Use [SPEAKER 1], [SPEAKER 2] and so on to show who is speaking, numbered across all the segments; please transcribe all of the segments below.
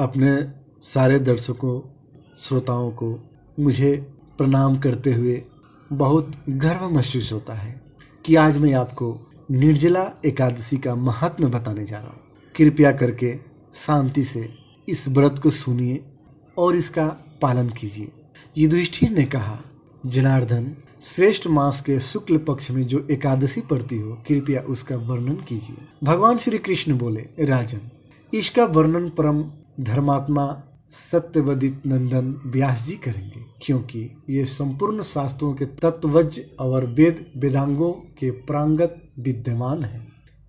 [SPEAKER 1] अपने सारे दर्शकों श्रोताओं को मुझे प्रणाम करते हुए बहुत गर्व महसूस होता है कि आज मैं आपको निर्जला एकादशी का महत्व बताने जा रहा हूँ कृपया करके शांति से इस व्रत को सुनिए और इसका पालन कीजिए युधिष्ठिर ने कहा जनार्दन श्रेष्ठ मास के शुक्ल पक्ष में जो एकादशी पड़ती हो कृपया उसका वर्णन कीजिए भगवान श्री कृष्ण बोले राजन इसका वर्णन परम धर्मात्मा सत्यवदित नंदन व्यास जी करेंगे क्योंकि ये संपूर्ण शास्त्रों के तत्वज और वेद वेदांगों के प्रांगत विद्यमान है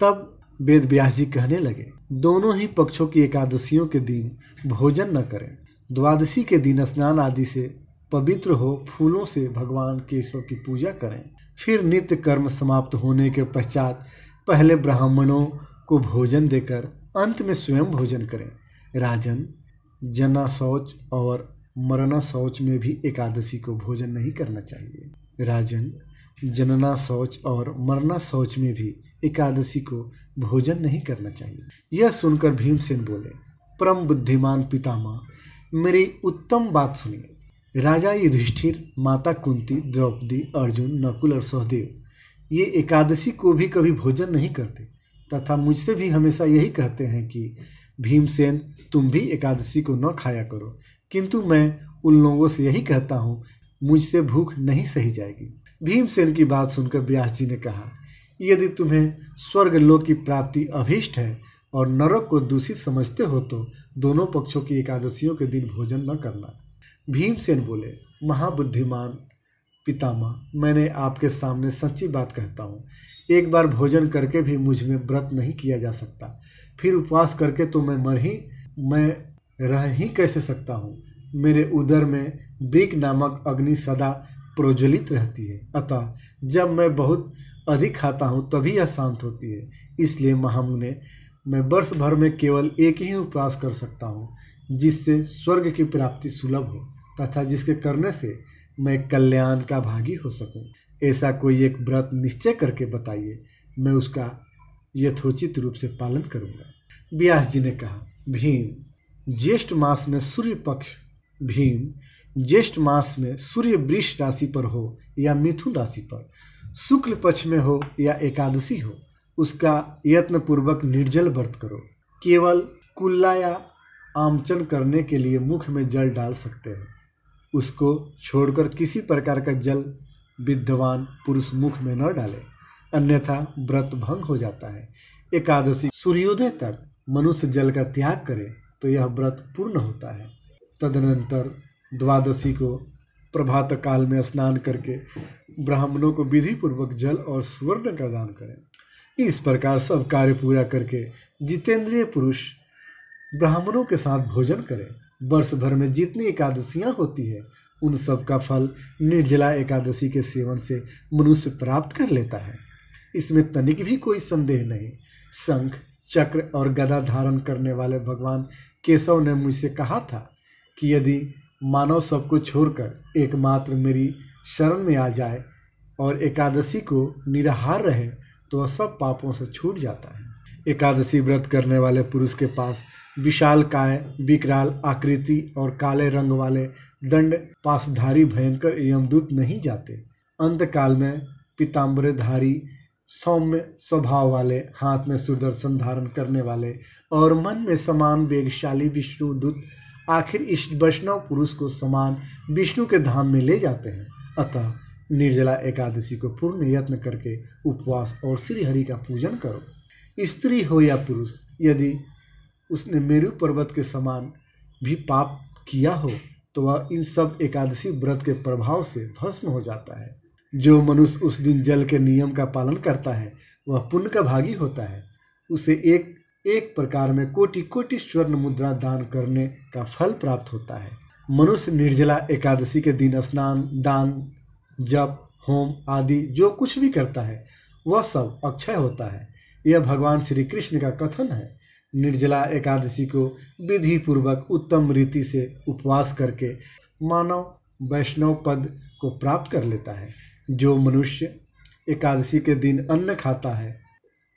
[SPEAKER 1] तब वेद व्यास जी कहने लगे दोनों ही पक्षों की एकादशियों के दिन भोजन न करें द्वादशी के दिन स्नान आदि से पवित्र हो फूलों से भगवान केशव की पूजा करें फिर नित्य कर्म समाप्त होने के पश्चात पहले ब्राह्मणों को भोजन देकर अंत में स्वयं भोजन करें राजन जनाशौच और मरना शौच में भी एकादशी को भोजन नहीं करना चाहिए राजन जनना शौच और मरना शौच में भी एकादशी को भोजन नहीं करना चाहिए यह सुनकर भीमसेन बोले परम बुद्धिमान पितामह मेरी उत्तम बात सुनिए राजा युधिष्ठिर माता कुंती द्रौपदी अर्जुन नकुल और सहदेव ये एकादशी को भी कभी भोजन नहीं करते तथा मुझसे भी हमेशा यही कहते हैं कि भीमसेन तुम भी एकादशी को न खाया करो किंतु मैं उन लोगों से यही कहता हूँ मुझसे भूख नहीं सही जाएगी भीमसेन की बात सुनकर व्यास जी ने कहा यदि तुम्हें स्वर्गलोक की प्राप्ति अभीष्ट है और नरक को दूषित समझते हो तो दोनों पक्षों की एकादशियों के दिन भोजन न करना भीमसेन बोले महाबुद्धिमान पितामह मैंने आपके सामने सच्ची बात कहता हूँ एक बार भोजन करके भी मुझ में व्रत नहीं किया जा सकता फिर उपवास करके तो मैं मर ही मैं रह ही कैसे सकता हूँ मेरे उदर में ब्रिक नामक अग्नि सदा प्रज्वलित रहती है अतः जब मैं बहुत अधिक खाता हूँ तभी यह शांत होती है इसलिए महामुने मैं वर्ष भर में केवल एक ही उपवास कर सकता हूँ जिससे स्वर्ग की प्राप्ति सुलभ हो तथा जिसके करने से मैं कल्याण का भागी हो सकूं ऐसा कोई एक व्रत निश्चय करके बताइए मैं उसका यथोचित रूप से पालन करूंगा ब्यास जी ने कहा भीम ज्येष्ठ मास में सूर्य पक्ष भीम ज्येष्ठ मास में सूर्य वृक्ष राशि पर हो या मिथुन राशि पर शुक्ल पक्ष में हो या एकादशी हो उसका यत्नपूर्वक निर्जल व्रत करो केवल कुल्ला या आमचन करने के लिए मुख में जल डाल सकते हैं उसको छोड़कर किसी प्रकार का जल विद्यवान पुरुष मुख में न डाले अन्यथा व्रत भंग हो जाता है एकादशी सूर्योदय तक मनुष्य जल का त्याग करे तो यह व्रत पूर्ण होता है तदनंतर द्वादशी को प्रभात काल में स्नान करके ब्राह्मणों को विधि पूर्वक जल और सुवर्ण का दान करें इस प्रकार सब कार्य पूरा करके जितेंद्रिय पुरुष ब्राह्मणों के साथ भोजन करें वर्ष भर में जितनी एकादशियाँ होती है उन सब का फल निर्जला एकादशी के सेवन से मनुष्य प्राप्त कर लेता है इसमें तनिक भी कोई संदेह नहीं शंख चक्र और गदा धारण करने वाले भगवान केशव ने मुझसे कहा था कि यदि मानव सबको छोड़कर एकमात्र मेरी शरण में आ जाए और एकादशी को निराहार रहे तो वह सब पापों से छूट जाता है एकादशी व्रत करने वाले पुरुष के पास विशाल काय विकराल आकृति और काले रंग वाले दंड पासधारी भयंकर यमदूत नहीं जाते अंतकाल में पीताम्बरधारी सौम्य स्वभाव वाले हाथ में सुदर्शन धारण करने वाले और मन में समान वेगशाली विष्णु दूत आखिर इस वैष्णव पुरुष को समान विष्णु के धाम में ले जाते हैं अतः निर्जला एकादशी को पूर्ण यत्न करके उपवास और श्रीहरि का पूजन करो स्त्री हो या पुरुष यदि उसने मेरु पर्वत के समान भी पाप किया हो तो वह इन सब एकादशी व्रत के प्रभाव से भस्म हो जाता है जो मनुष्य उस दिन जल के नियम का पालन करता है वह पुण्य का भागी होता है उसे एक एक प्रकार में कोटि कोटि स्वर्ण मुद्रा दान करने का फल प्राप्त होता है मनुष्य निर्जला एकादशी के दिन स्नान दान जप होम आदि जो कुछ भी करता है वह सब अक्षय होता है यह भगवान श्री कृष्ण का कथन है निर्जला एकादशी को विधि पूर्वक उत्तम रीति से उपवास करके मानव वैष्णव पद को प्राप्त कर लेता है जो मनुष्य एकादशी के दिन अन्न खाता है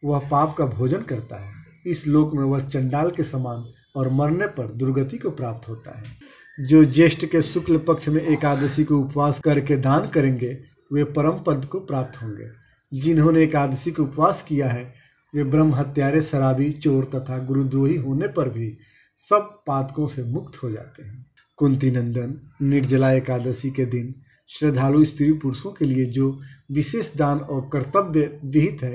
[SPEAKER 1] वह पाप का भोजन करता है इस लोक में वह चंडाल के समान और मरने पर दुर्गति को प्राप्त होता है जो ज्येष्ठ के शुक्ल पक्ष में एकादशी को उपवास करके दान करेंगे वे परम पद को प्राप्त होंगे जिन्होंने एकादशी को उपवास किया है वे ब्रह्म हत्यारे शराबी चोर तथा गुरुद्रोही होने पर भी सब पातकों से मुक्त हो जाते हैं कुंती नंदन निर्जला एकादशी के दिन श्रद्धालु स्त्री पुरुषों के लिए जो विशेष दान और कर्तव्य विहित है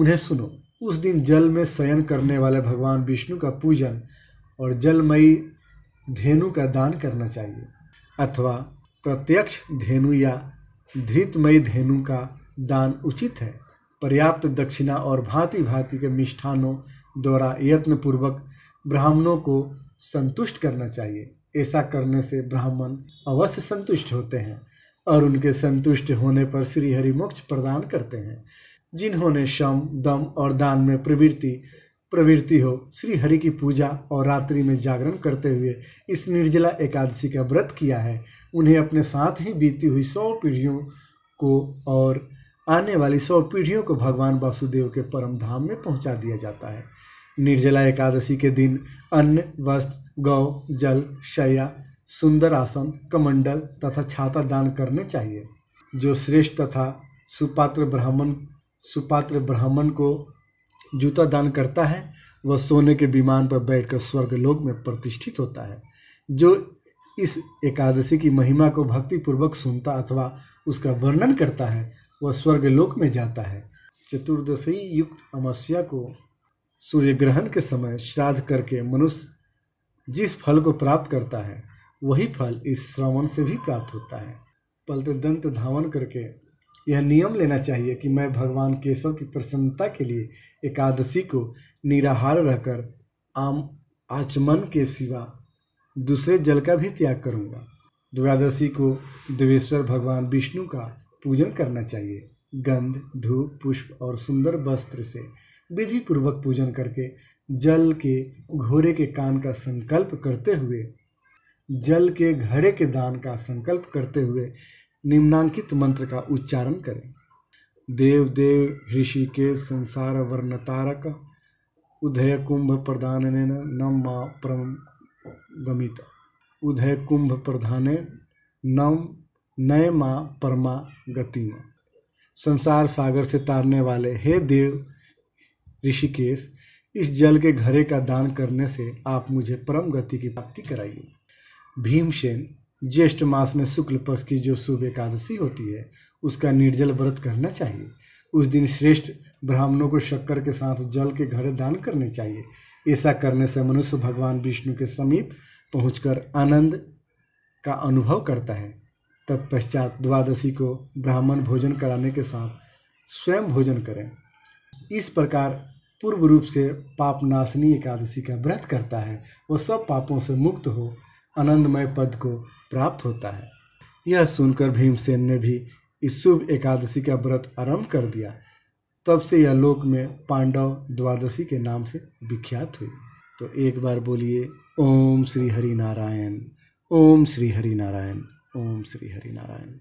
[SPEAKER 1] उन्हें सुनो उस दिन जल में शयन करने वाले भगवान विष्णु का पूजन और जलमयी धेनु का दान करना चाहिए अथवा प्रत्यक्ष धेनु या धृतमयी धेनु का दान उचित है पर्याप्त दक्षिणा और भांति भांति के मिष्ठानों द्वारा यत्नपूर्वक ब्राह्मणों को संतुष्ट करना चाहिए ऐसा करने से ब्राह्मण अवश्य संतुष्ट होते हैं और उनके संतुष्ट होने पर श्री हरि मोक्ष प्रदान करते हैं जिन्होंने शम दम और दान में प्रवृत्ति प्रवृत्ति हो श्री हरि की पूजा और रात्रि में जागरण करते हुए इस निर्जला एकादशी का व्रत किया है उन्हें अपने साथ ही बीती हुई सौ पीढ़ियों को और आने वाली सौ पीढ़ियों को भगवान वासुदेव के परम धाम में पहुंचा दिया जाता है निर्जला एकादशी के दिन अन्न वस्त्र गौ जल शया सुंदर आसन कमंडल तथा छाता दान करने चाहिए जो श्रेष्ठ तथा सुपात्र ब्राह्मण सुपात्र ब्राह्मण को जूता दान करता है वह सोने के विमान पर बैठकर स्वर्गलोक में प्रतिष्ठित होता है जो इस एकादशी की महिमा को भक्तिपूर्वक सुनता अथवा उसका वर्णन करता है वह स्वर्ग लोक में जाता है चतुर्दशी युक्त अमावस्या को सूर्य ग्रहण के समय श्राद्ध करके मनुष्य जिस फल को प्राप्त करता है वही फल इस श्रवण से भी प्राप्त होता है पलते दंत धावन करके यह नियम लेना चाहिए कि मैं भगवान केशव की प्रसन्नता के लिए एकादशी को निराहार रहकर आम आचमन के सिवा दूसरे जल का भी त्याग करूँगा द्वादशी को देवेश्वर भगवान विष्णु का पूजन करना चाहिए गंध धूप पुष्प और सुंदर वस्त्र से विधि पूर्वक पूजन करके जल के घोड़े के कान का संकल्प करते हुए जल के घड़े के दान का संकल्प करते हुए निम्नांकित मंत्र का उच्चारण करें देव देव ऋषि के संसार वर्ण तारक उदय कुंभ प्रधान नम मा परम गमित उदय कुंभ प्रधान नम नय माँ परमा गति माँ संसार सागर से तारने वाले हे देव ऋषिकेश इस जल के घरे का दान करने से आप मुझे परम गति की प्राप्ति कराइए भीमसेन ज्येष्ठ मास में शुक्ल पक्ष की जो शुभ एकादशी होती है उसका निर्जल व्रत करना चाहिए उस दिन श्रेष्ठ ब्राह्मणों को शक्कर के साथ जल के घड़े दान करने चाहिए ऐसा करने से मनुष्य भगवान विष्णु के समीप पहुंचकर आनंद का अनुभव करता है तत्पश्चात द्वादशी को ब्राह्मण भोजन कराने के साथ स्वयं भोजन करें इस प्रकार पूर्व रूप से पाप नाशनी एकादशी का व्रत करता है वह सब पापों से मुक्त हो आनंदमय पद को प्राप्त होता है यह सुनकर भीमसेन ने भी इस शुभ एकादशी का व्रत आरंभ कर दिया तब से यह लोक में पांडव द्वादशी के नाम से विख्यात हुई तो एक बार बोलिए ओम श्री हरि नारायण ओम श्री हरि नारायण ओम श्री हरि नारायण